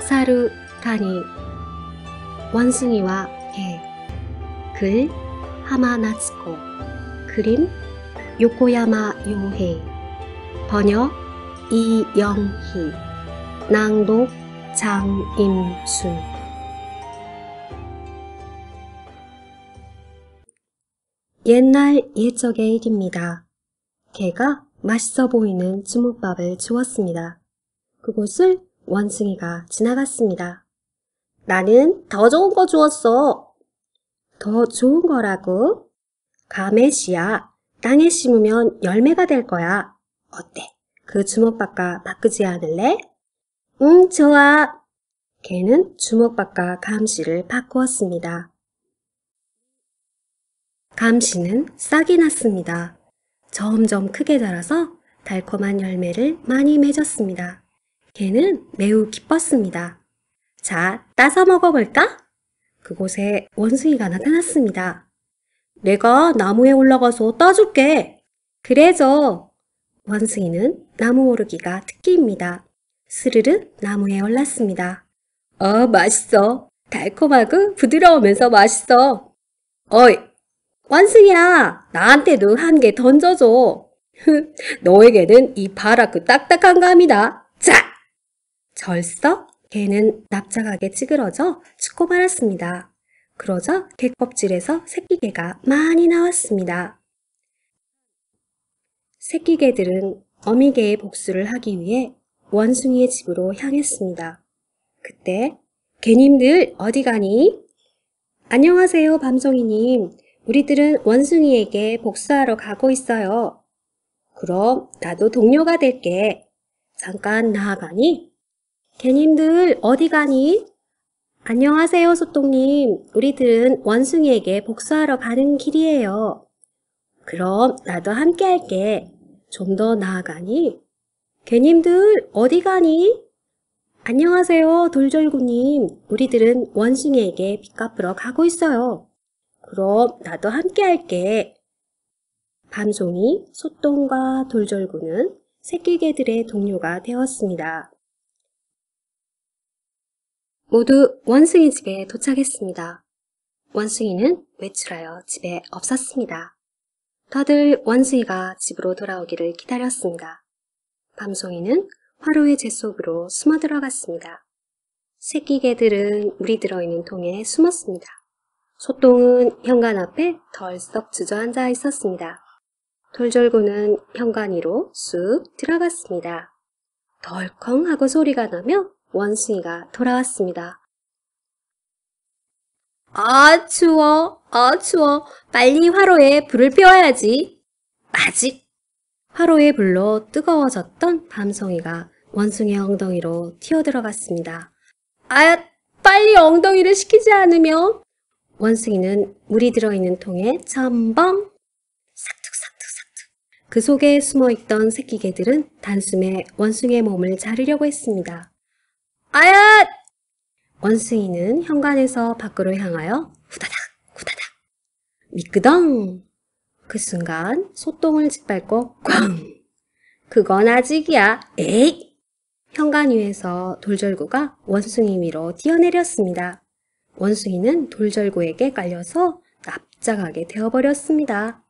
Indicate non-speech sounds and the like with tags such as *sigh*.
사루 타니 원숭이와 개, 글 하마나츠코, 그림 요코야마 요헤, 번역 이영희, 낭독 장임순. 옛날 예적의 일입니다. 개가 맛있어 보이는 주먹밥을 주었습니다 그곳을 원숭이가 지나갔습니다. 나는 더 좋은 거 주었어. 더 좋은 거라고? 감의 씨야. 땅에 심으면 열매가 될 거야. 어때? 그 주먹밥과 바꾸지 않을래? 응, 좋아. 개는 주먹밥과 감씨를 바꾸었습니다. 감씨는 싹이 났습니다. 점점 크게 자라서 달콤한 열매를 많이 맺었습니다. 걔는 매우 기뻤습니다. 자, 따서 먹어볼까? 그곳에 원숭이가 나타났습니다. 내가 나무에 올라가서 따줄게. 그래서 원숭이는 나무 오르기가 특기입니다. 스르르 나무에 올랐습니다. 어, 맛있어. 달콤하고 부드러우면서 맛있어. 어이, 원숭이야, 나한테도 한 개 던져줘. *laughs* 너에게는 이바라크 딱딱한 감이다. 절썩 개는 납작하게 찌그러져 죽고 말았습니다. 그러자 개껍질에서 새끼개가 많이 나왔습니다. 새끼개들은 어미개의 복수를 하기 위해 원숭이의 집으로 향했습니다. 그때 개님들 어디 가니? 안녕하세요 밤송이님. 우리들은 원숭이에게 복수하러 가고 있어요. 그럼 나도 동료가 될게. 잠깐 나아가니 개님들 어디 가니? 안녕하세요 소똥님. 우리들은 원숭이에게 복수하러 가는 길이에요. 그럼 나도 함께 할게. 좀 더 나아가니? 개님들 어디 가니? 안녕하세요 돌절구님. 우리들은 원숭이에게 빚 갚으러 가고 있어요. 그럼 나도 함께 할게. 밤송이, 소똥과 돌절구는 새끼개들의 동료가 되었습니다. 모두 원숭이 집에 도착했습니다. 원숭이는 외출하여 집에 없었습니다. 다들 원숭이가 집으로 돌아오기를 기다렸습니다. 밤송이는 화로의 j e 속으로 숨어 들어갔습니다. 새끼 개들은 물이 들어있는 통에 숨었습니다. 소똥은 현관 앞에 덜썩 주저앉아 있었습니다. 돌절고는 현관 위로 쑥 들어갔습니다. 덜컹 하고 소리가 나며 원숭이가 돌아왔습니다. 아 추워 아 추워 빨리 화로에 불을 피워야지 아직 화로에 불로 뜨거워졌던 밤송이가 원숭이의 엉덩이로 튀어들어갔습니다. 아 빨리 엉덩이를 식히지 않으면 원숭이는 물이 들어있는 통에 첨벙 삭툭삭툭삭툭 그 속에 숨어있던 새끼개들은 단숨에 원숭이의 몸을 자르려고 했습니다. 아얏! 원숭이는 현관에서 밖으로 향하여 후다닥 후다닥 미끄덩! 그 순간 소똥을 짓밟고 꽝! 그건 아직이야. 에이! 현관 위에서 돌절구가 원숭이 위로 뛰어내렸습니다. 원숭이는 돌절구에게 깔려서 납작하게 되어버렸습니다.